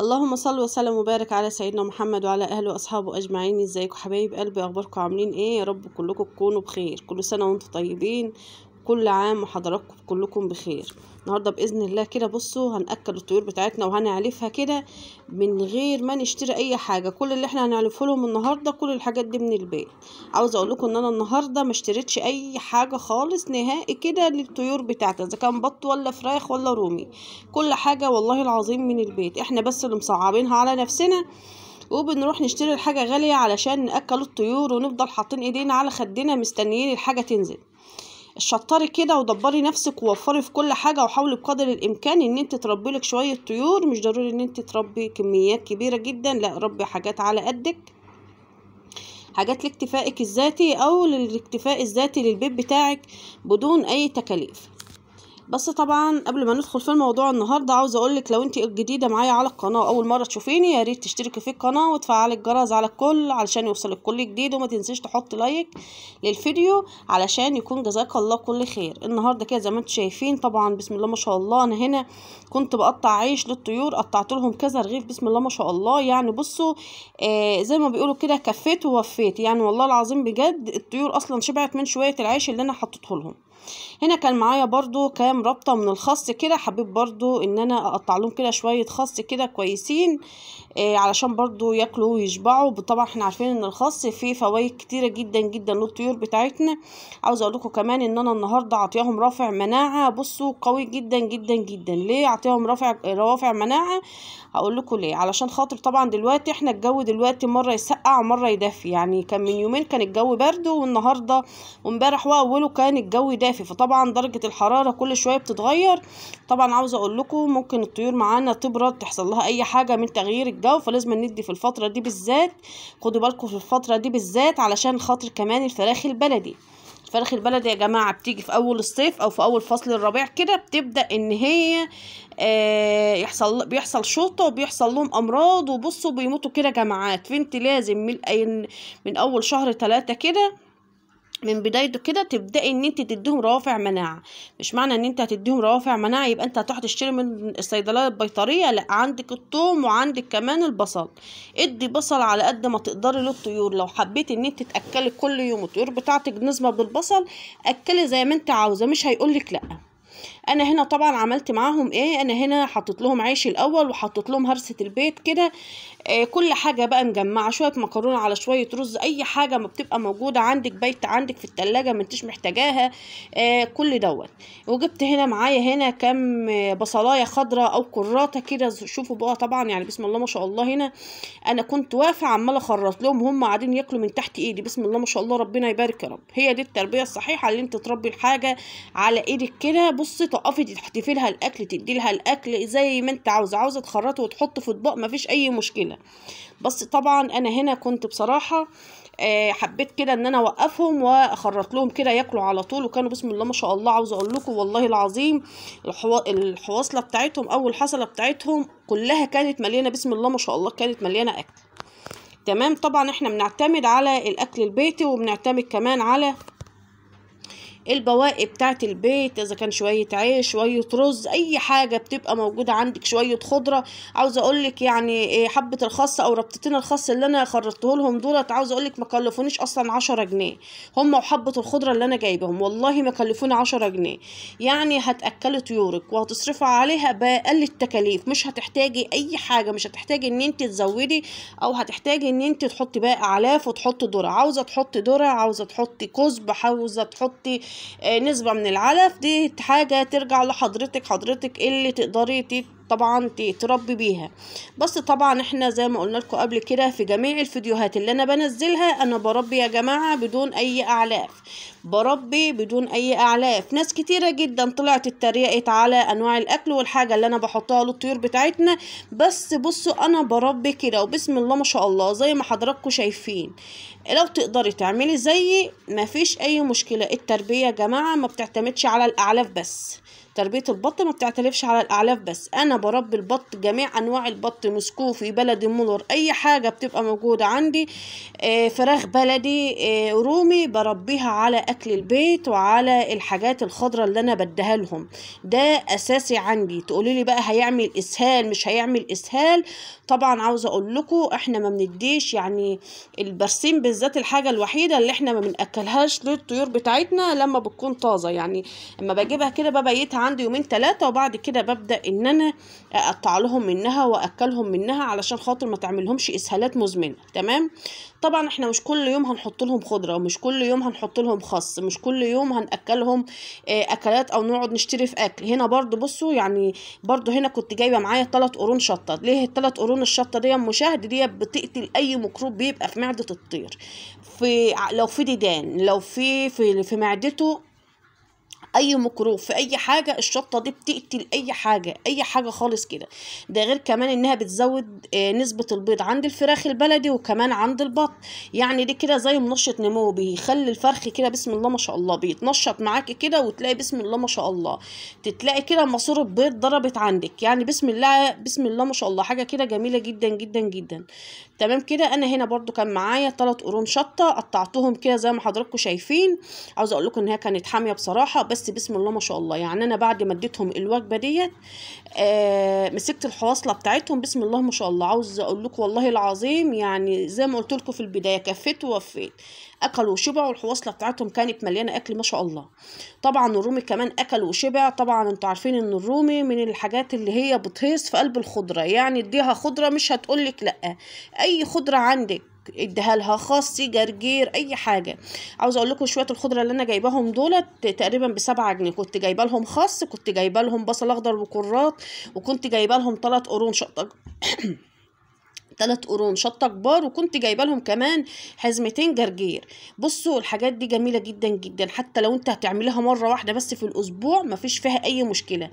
اللهم صل وسلم وبارك على سيدنا محمد وعلى اهله واصحابه اجمعين ازيكم حبايب قلبي اخباركم عاملين ايه يا رب كلكم تكونوا بخير كل سنه وانتم طيبين وكل عام وحضراتكم كلكم بخير النهارده باذن الله كده بصوا هناكل الطيور بتاعتنا وهنعلفها كده من غير ما نشتري اي حاجه كل اللي احنا هنعلفه لهم النهارده كل الحاجات دي من البيت عاوزه اقول لكم ان انا النهارده ما اشتريتش اي حاجه خالص نهائي كده للطيور بتاعتي اذا كان بط ولا فراخ ولا رومي كل حاجه والله العظيم من البيت احنا بس اللي مصعبينها على نفسنا وبنروح نشتري الحاجة غالية علشان نأكل الطيور ونفضل حاطين ايدينا على خدنا مستنيين الحاجة تنزل شطري كده ودبري نفسك ووفري في كل حاجه وحاولي بقدر الامكان ان انت تربي لك شويه طيور مش ضروري ان انت تربي كميات كبيره جدا لا ربي حاجات على قدك حاجات لاكتفائك الذاتي او للاكتفاء الذاتي للبيت بتاعك بدون اي تكاليف بس طبعا قبل ما ندخل في الموضوع النهارده عاوزه اقولك لو انت جديده معايا على القناه اول مره تشوفيني يا ريت تشتركي في القناه وتفعلي الجرس على الكل علشان يوصلك كل جديد وما تنسيش تحط لايك للفيديو علشان يكون جزاك الله كل خير النهارده كده زي ما انت شايفين طبعا بسم الله ما شاء الله انا هنا كنت بقطع عيش للطيور قطعت لهم كذا رغيف بسم الله ما شاء الله يعني بصوا آه زي ما بيقولوا كده كفيت ووفيت يعني والله العظيم بجد الطيور اصلا شبعت من شويه العيش اللي انا حطيته لهم هنا كان معايا برضو كام رابطة من الخص كده حبيت برضو ان انا اقطع لهم كده شوية خص كده كويسين آه علشان برضو ياكلوا ويشبعوا طبعا احنا عارفين ان الخص فيه فوائد كتيرة جدا جدا للطيور بتاعتنا عاوز اقول لكم كمان ان انا النهاردة عطيهم رافع مناعة بصوا قوي جدا جدا جدا ليه عطيهم رافع روافع مناعة هقول لكم ليه علشان خاطر طبعا دلوقتي احنا الجو دلوقتي مرة يسقع ومرة يدفي يعني كان من يومين كان الجو برد والنهاردة وامبارح واوله كان الجو دافي الجافي فطبعا درجة الحرارة كل شوية بتتغير طبعا عاوزة اقول لكم ممكن الطيور معانا تبرد تحصل لها اي حاجة من تغيير الجو فلازم ندي في الفترة دي بالذات خدوا بالكم في الفترة دي بالذات علشان خاطر كمان الفراخ البلدي الفراخ البلدي يا جماعه بتيجي في اول الصيف او في اول فصل الربيع كده بتبدا ان هي آه، يحصل بيحصل شوطه وبيحصل لهم امراض وبصوا بيموتوا كده جماعات فانت لازم من من اول شهر ثلاثة كده من بدايته كده تبداي ان انت تديهم روافع مناعه مش معنى ان انت هتديهم روافع مناعه يبقى انت هتروح تشتري من الصيدليه البيطريه لا عندك الثوم وعندك كمان البصل ادي بصل على قد ما تقدري للطيور لو حبيتي ان انت تاكلي كل يوم الطيور بتاعتك نسمه بالبصل اكلي زي ما انت عاوزه مش هيقولك لا انا هنا طبعا عملت معاهم ايه انا هنا حطيت لهم عيش الاول وحطيت لهم هرسه البيت كده آه كل حاجه بقى مجمعه شويه مكرونه على شويه رز اي حاجه ما بتبقى موجوده عندك بيت عندك في التلاجة ما انتش محتاجاها آه كل دوت وجبت هنا معايا هنا كام بصلايه خضراء او كراته كده شوفوا بقى طبعا يعني بسم الله ما شاء الله هنا انا كنت واقفه عماله اخرط لهم هم قاعدين ياكلوا من تحت ايدي بسم الله ما شاء الله ربنا يبارك يا رب هي دي التربيه الصحيحه اللي انت تربي الحاجه على ايدك كده بصي تقفي تحتفي لها الاكل تدي لها الاكل زي ما انت عاوزه عاوزه تخرطه وتحطه في اطباق مفيش اي مشكله بس طبعا انا هنا كنت بصراحه آه، حبيت كده ان انا اوقفهم واخرط لهم كده ياكلوا على طول وكانوا بسم الله ما شاء الله عاوزه اقول لكم والله العظيم الحواصله بتاعتهم او الحصله بتاعتهم كلها كانت مليانه بسم الله ما شاء الله كانت مليانه اكل تمام طبعا احنا بنعتمد على الاكل البيتي وبنعتمد كمان على البواقي بتاعت البيت اذا كان شويه عيش شويه رز اي حاجه بتبقى موجوده عندك شويه خضره عاوزه اقولك يعني إيه، حبه الخاصة او ربطتين الخاصة اللي انا خرطته لهم دولت عاوزه اقولك مكلفونيش ما كلفونيش اصلا 10 جنيه هم وحبه الخضره اللي انا جايبهم والله ما كلفوني 10 جنيه يعني هتاكلي طيورك وهتصرفي عليها باقل التكاليف مش هتحتاجي اي حاجه مش هتحتاجي ان انت تزودي او هتحتاجي ان انت تحطي بقى اعلاف وتحطي ذره عاوزه تحطي ذره عاوزه تحطي كزب عاوزه تحطي آه، نسبة من العلف دي حاجة ترجع لحضرتك حضرتك اللي تقدري طبعا تربي بيها بس طبعا احنا زي ما قلنا لكم قبل كده في جميع الفيديوهات اللي انا بنزلها انا بربي يا جماعه بدون اي اعلاف بربي بدون اي اعلاف ناس كتيره جدا طلعت اتريقت على انواع الاكل والحاجه اللي انا بحطها للطيور بتاعتنا بس بصوا انا بربي كده وبسم الله ما شاء الله زي ما حضراتكم شايفين لو تقدري تعملي زيي مفيش اي مشكلة التربية يا جماعة ما بتعتمدش على الاعلاف بس تربية البط ما بتعتلفش على الاعلاف بس انا بربي البط جميع انواع البط مسكوفي بلدي مولر اي حاجة بتبقى موجودة عندي آه، فراخ بلدي آه، رومي بربيها على اكل البيت وعلى الحاجات الخضرة اللي انا بديها لهم ده اساسي عندي تقولي لي بقى هيعمل اسهال مش هيعمل اسهال طبعا عاوزة اقول لكم احنا ما بنديش يعني البرسيم بالزبط بالذات الحاجة الوحيدة اللي احنا ما بنأكلهاش للطيور بتاعتنا لما بتكون طازة يعني اما بجيبها كده ببيتها عندي يومين ثلاثة وبعد كده ببدأ ان انا اقطع لهم منها واكلهم منها علشان خاطر ما تعملهمش اسهالات مزمنة تمام طبعا احنا مش كل يوم هنحط لهم خضره مش كل يوم هنحط لهم خس مش كل يوم هناكلهم آه، اكلات او نقعد نشتري في اكل هنا برضو بصوا يعني برضو هنا كنت جايبه معايا 3 قرون شطه ليه الثلاث قرون الشطه دي مشاهد دي بتقتل اي ميكروب بيبقى في معده الطير في لو في ديدان لو في في, في معدته اي ميكروب في اي حاجه الشطه دي بتقتل اي حاجه اي حاجه خالص كده ده غير كمان انها بتزود آه، نسبه البيض عند الفراخ البلدي وكمان عند البط يعني دي كده زي منشط نمو بيخلي الفرخ كده بسم الله ما شاء الله بيتنشط معاكي كده وتلاقي بسم الله ما شاء الله تتلاقي كده ماسوره بيض ضربت عندك يعني بسم الله بسم الله ما شاء الله حاجه كده جميله جدا جدا جدا تمام كده انا هنا برضو كان معايا ثلاث قرون شطه قطعتهم كده زي ما حضراتكم شايفين عاوزه اقول لكم ان هي كانت حاميه بصراحه بس بس بسم الله ما شاء الله يعني انا بعد ما اديتهم الوجبه ديت آه مسكت الحواصله بتاعتهم بسم الله ما شاء الله عاوز اقول لكم والله العظيم يعني زي ما قلت لكم في البدايه كفيت ووفيت اكلوا وشبعوا الحواصله بتاعتهم كانت مليانه اكل ما شاء الله طبعا الرومي كمان اكل وشبع طبعا انتوا عارفين ان الرومي من الحاجات اللي هي بتهيص في قلب الخضره يعني اديها خضره مش هتقول لك لا اي خضره عندك اديها لها خاصي جرجير اي حاجه عاوزه اقول لكم شويه الخضره اللي انا جايباهم دولت تقريبا بسبعة جنيه كنت جايبه لهم خاص كنت جايبه لهم بصل اخضر وكرات وكنت جايبه لهم ثلاث قرون شطه 3 قرون شطه كبار وكنت جايبه لهم كمان حزمتين جرجير بصوا الحاجات دي جميله جدا جدا حتى لو انت هتعمليها مره واحده بس في الاسبوع مفيش فيها اي مشكله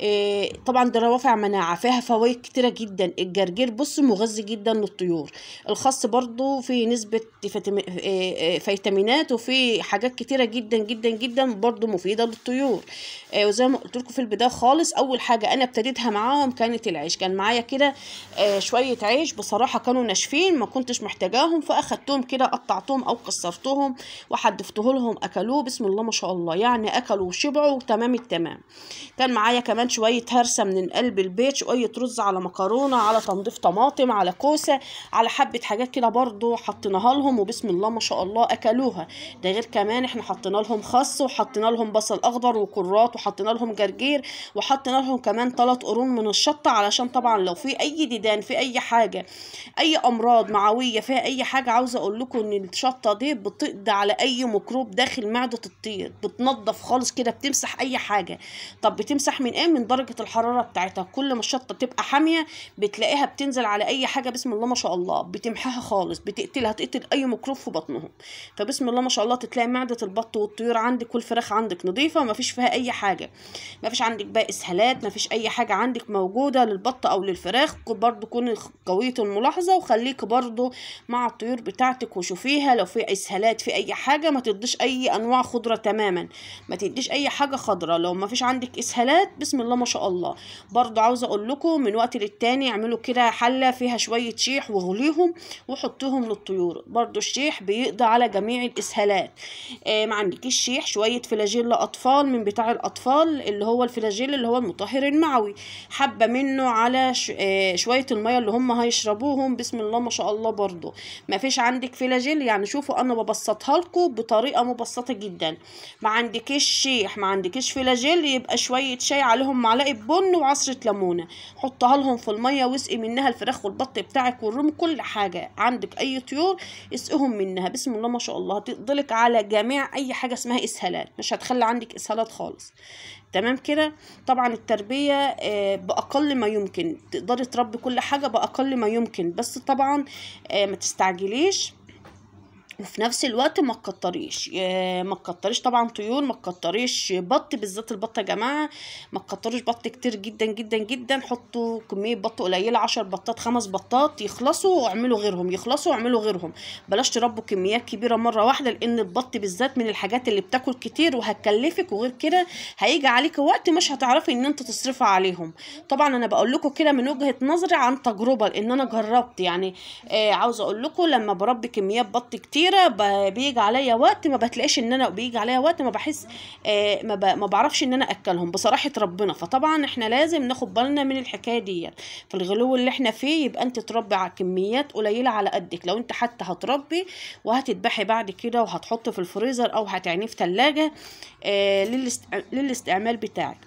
إيه طبعا ده روافع مناعه فيها فوائد كتيره جدا الجرجير بص مغذي جدا للطيور الخس برضو في نسبه آه، آه، فيتامينات وفي حاجات كتيره جدا جدا جدا برضو مفيده للطيور إيه وزي ما قلت لكم في البدايه خالص اول حاجه انا ابتديتها معاهم كانت العيش كان معايا كده إيه شويه عيش بصراحة كانوا ناشفين ما كنتش محتاجاهم فأخدتهم كده قطعتهم أو كسرتهم وحدفته لهم أكلوه بسم الله ما شاء الله يعني أكلوا وشبعوا تمام التمام كان معايا كمان شوية هرسة من قلب البيت شوية رز على مكرونة على تنظيف طماطم على كوسة على حبة حاجات كده برضو حطيناها لهم وبسم الله ما شاء الله أكلوها ده غير كمان احنا حطينا لهم خس وحطينا لهم بصل أخضر وكرات وحطينا لهم جرجير وحطينا لهم كمان ثلاث قرون من الشطة علشان طبعا لو في أي ديدان في أي حاجة اي امراض معويه فيها اي حاجه عاوزه اقول لكم ان الشطه دي بتقضي على اي ميكروب داخل معده الطير بتنضف خالص كده بتمسح اي حاجه طب بتمسح من ايه من درجه الحراره بتاعتها كل ما الشطه تبقى حاميه بتلاقيها بتنزل على اي حاجه بسم الله ما شاء الله بتمحيها خالص بتقتلها تقتل اي ميكروب في بطنهم فبسم الله ما شاء الله تلاقي معده البط والطيور عندك والفراخ عندك نظيفه فيش فيها اي حاجه مفيش عندك بقى اسهالات مفيش اي حاجه عندك موجوده للبط او للفراخ برضو كون قويه واديته الملاحظة وخليك برضو مع الطيور بتاعتك وشوفيها لو في اسهالات في اي حاجة ما تديش اي انواع خضرة تماما ما تديش اي حاجة خضرة لو ما فيش عندك اسهالات بسم الله ما شاء الله برضو عاوزة اقول لكم من وقت للتاني اعملوا كده حلة فيها شوية شيح وغليهم وحطوهم للطيور برضو الشيح بيقضي على جميع الاسهالات آه ما عندكيش شيح شوية فلاجيل لاطفال من بتاع الاطفال اللي هو الفلاجيل اللي هو المطهر المعوي حبة منه على آه، شوية المية اللي هم هيش اشربوهم بسم الله ما شاء الله برضو مفيش عندك فلاجيل يعني شوفوا انا ببسطها لكم بطريقه مبسطه جدا ما عندكش شيح ما عندكش فلاجيل يبقى شويه شاي عليهم معلقه بن وعصره ليمونه حطها لهم في الميه واسقي منها الفراخ والبط بتاعك والروم كل حاجه عندك اي طيور اسقهم منها بسم الله ما شاء الله هتقضلك على جميع اي حاجه اسمها اسهالات مش هتخلي عندك اسهالات خالص تمام كده طبعا التربية آه، بأقل ما يمكن تقدري تربي كل حاجة بأقل ما يمكن بس طبعا آه، ما تستعجليش وفي نفس الوقت ما تكتريش آه، ما تكتريش طبعا طيور ما تكتريش بط بالذات البط يا جماعه ما تكتريش بط كتير جدا جدا جدا حطوا كميه بط قليله 10 بطات خمس بطات يخلصوا واعملوا غيرهم يخلصوا واعملوا غيرهم بلاش تربوا كميات كبيره مره واحده لان البط بالذات من الحاجات اللي بتاكل كتير وهتكلفك وغير كده هيجي عليك وقت مش هتعرفي ان انت تصرفي عليهم طبعا انا بقول لكم كده من وجهه نظري عن تجربه لان انا جربت يعني آه عاوزه اقول لكم لما بربي كميات بط كتير كتيره بيجي عليا وقت ما بتلاقيش ان انا بيجي عليا وقت ما بحس آه، ما, ب... ما بعرفش ان انا اكلهم بصراحه ربنا فطبعا احنا لازم ناخد بالنا من الحكايه ديت في الغلو اللي احنا فيه يبقى انت تربي على كميات قليله على قدك لو انت حتى هتربي وهتذبحي بعد كده وهتحطي في الفريزر او هتعينيه في ثلاجه آه، للاستعمال بتاعك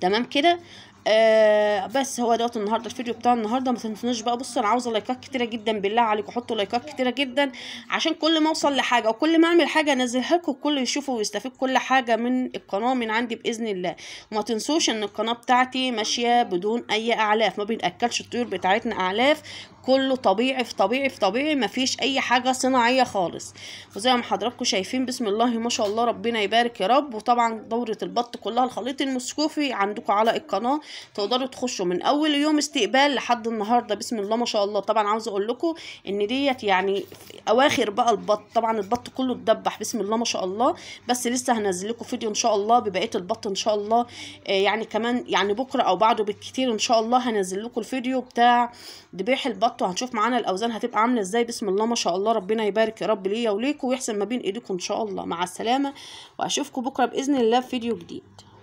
تمام كده آه بس هو دوت النهارده الفيديو بتاع النهارده ما تنسوش بقى بصوا انا عاوزه لايكات كتيره جدا بالله عليكم حطوا لايكات كتيره جدا عشان كل ما اوصل لحاجه وكل ما اعمل حاجه انزلها لكم الكل يشوفه ويستفيد كل حاجه من القناه من عندي باذن الله وما تنسوش ان القناه بتاعتي ماشيه بدون اي اعلاف ما بناكلش الطيور بتاعتنا اعلاف كله طبيعي في طبيعي في طبيعي مفيش اي حاجه صناعيه خالص وزي ما حضراتكم شايفين بسم الله ما شاء الله ربنا يبارك يا رب وطبعا دوره البط كلها الخليط المسكوفي عندكم على القناه تقدروا تخشوا من اول يوم استقبال لحد النهارده بسم الله ما شاء الله طبعا عاوزه اقول لكم ان ديت يعني اواخر بقى البط طبعا البط كله اتدبح بسم الله ما شاء الله بس لسه هنزل لكم فيديو ان شاء الله ببقيه البط ان شاء الله آه، يعني كمان يعني بكره او بعده بالكتير ان شاء الله هنزل لكم الفيديو بتاع ذبيح البط هنحطه هنشوف معانا الاوزان هتبقى عامله ازاي بسم الله ما شاء الله ربنا يبارك يا رب ليا وليكم ويحسن ما بين ايديكم ان شاء الله مع السلامه واشوفكم بكره باذن الله في فيديو جديد